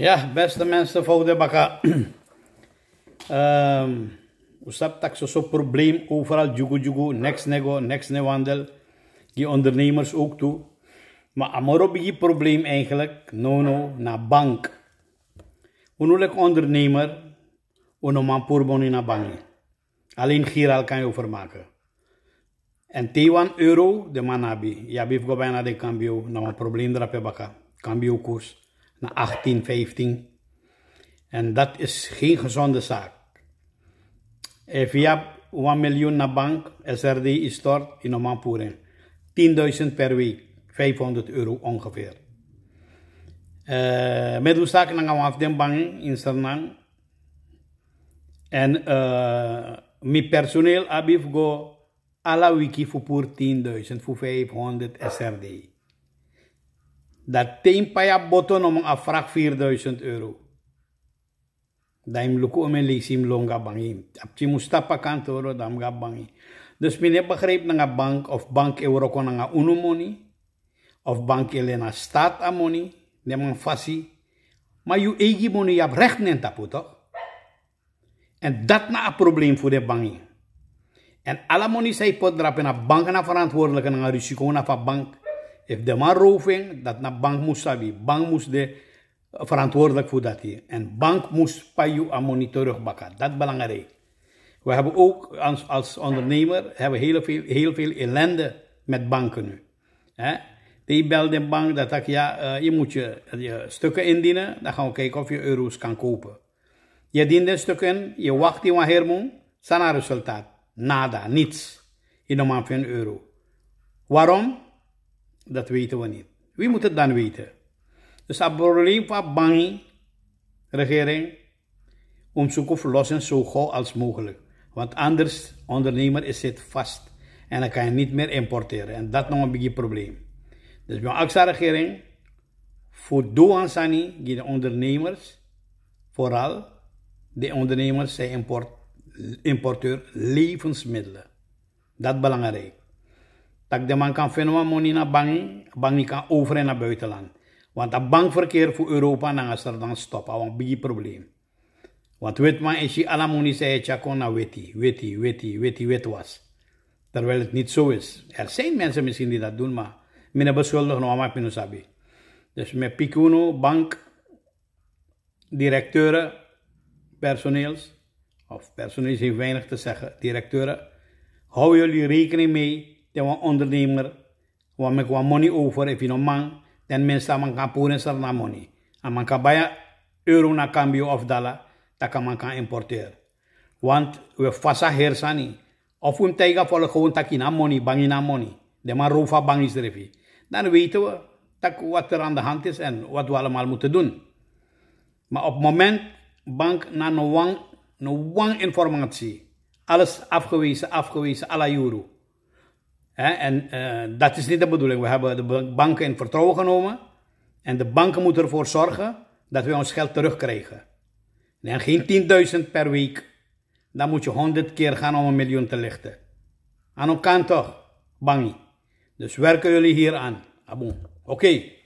Ja, beste mensen van de baka. u usap tak so probleem overal jugu jugu, niks nego, niks ne wandel. Die ondernemers ook toe. Maar heb je probleem eigenlijk, no no, na bank. Unulek ondernemer, unoman purboni na bank. Alleen giraal kan je overmaken. En T1 euro, de manabi. Ja, bijvoorbeeld bijna de cambio, na nou, een probleem erop je Cambio koers na 18, 15. En dat is geen gezonde zaak. If eh, via 1 miljoen naar bank, SRD is stort in Omanpoering. 10.000 per week, 500 euro ongeveer. Uh, met usak na ngawaf de bank, in Sernang. En eh, mijn mi personeel ik go ala wiki voor 10.000 voor 500 SRD dat tem paya boton om een afvraag 4000 euro. Daim luku om een leesim longa bangi. Apje mustapa kantoor dam ga bangi. Dus meneer begreep na bank of bank euro kon na uno money. Of bank elena staat amoni, money. een fasi. Maar je eigen money hebt recht toch? En dat na een probleem voor de bangi. En alle money zij pot drapen na bank na verantwoordelijke na risico na van bank. If de man roving, dat na bank moest sabi. Bank moest de verantwoordelijk voor dat hier. En bank moest payu aan monitoren bakken. Dat is belangrijk. We hebben ook als, als ondernemer hebben heel, veel, heel veel ellende met banken nu. He? Die belde de bank dat ik, ja, eh, je moet je, stukken indienen. Dan gaan we kijken of je euro's kan kopen. Je dient de stukken, je wacht die hermoen. Sana resultaat. Nada, niets. Je normaal van euro. Waarom? Dat weten we niet. Wie moet het dan weten? Dus het probleem van Bangi, regering, om zoeken verlossen zo gauw als mogelijk. Want anders, ondernemer is het vast en dan kan je niet meer importeren. En dat nog een beetje probleem. Dus mijn AXA regering, voor Doansani, die de ondernemers, vooral de ondernemers, zijn import, importeur levensmiddelen. Dat belangrijk dat de man kan vinden wat money naar bangi, bangi kan over en naar buitenland. Want dat bankverkeer voor Europa dan is er dan stoppen, want big probleem. Want weet man, is je alle money zei je kon naar nou, weti, weti, weti, weti, wet was. Terwijl het niet zo is. Er zijn mensen misschien die dat doen, maar men beschuldig nog maar pino sabi. Dus met picuno, bank, directeuren, personeels, of personeels heeft weinig te zeggen, directeuren, hou jullie rekening mee det var ondernemer, waar men kwam money over, if you man, den mensen man kan poeren sar na money. man euro na cambio of dollar, dat kan man kan importer. Want we fasa hersani, of we folo voor gewoon takina money, na money, de man rufa bang is Dan weten we dat wat er aan de hand is en wat we allemaal moeten doen. Ma op moment, bank na no wang, no wang informatie. Alles afgewezen, afgewezen, ala euro. En eh, dat is niet de bedoeling. We hebben de banken in vertrouwen genomen. En de banken moeten ervoor zorgen dat we ons geld terugkrijgen. En geen 10.000 per week. Dan moet je 100 keer gaan om een miljoen te lichten. Aan elkaar toch? Bang Dus werken jullie hier aan. abon. Oké.